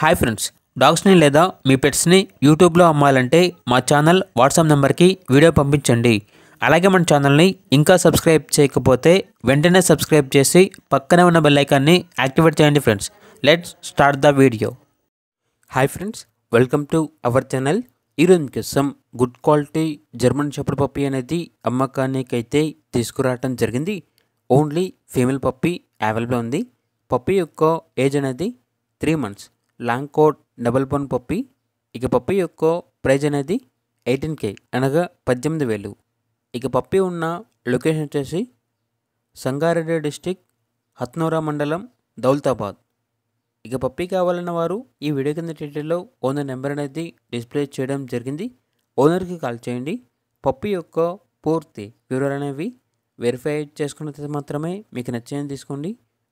hi friends డాగ్స్ని లేదా మీ పెట్స్ని యూట్యూబ్లో అమ్మాలంటే మా ఛానల్ వాట్సాప్ నెంబర్కి వీడియో పంపించండి అలాగే మన ఛానల్ని ఇంకా సబ్స్క్రైబ్ చేయకపోతే వెంటనే సబ్స్క్రైబ్ చేసి పక్కనే ఉన్న బెల్లైకాన్ని యాక్టివేట్ చేయండి friends let's start the video hi friends welcome to our channel ఈరోజు కోసం good quality German shepherd puppy అనేది అమ్మకానికైతే తీసుకురావటం జరిగింది ఓన్లీ ఫీమేల్ పప్పి అవైలబుల్ ఉంది పప్పి యొక్క ఏజ్ అనేది three months long coat double bone puppy ఇక పప్పి యొక్క ప్రైజ్ అనేది ఎయిటీన్ కే అనగా పద్దెనిమిది వేలు ఇక పప్పి ఉన్న లొకేషన్ వచ్చేసి సంగారెడ్డి డిస్టిక్ హత్నోరా మండలం దౌలతాబాద్ ఇక పప్పి కావాలన్న వారు ఈ వీడియో కింద టైటిల్లో ఓనర్ నెంబర్ అనేది డిస్ప్లే చేయడం జరిగింది ఓనర్కి కాల్ చేయండి పప్పి యొక్క పూర్తి వివరాలు అనేవి వెరిఫై చేసుకున్న మాత్రమే మీకు నచ్చిన తీసుకోండి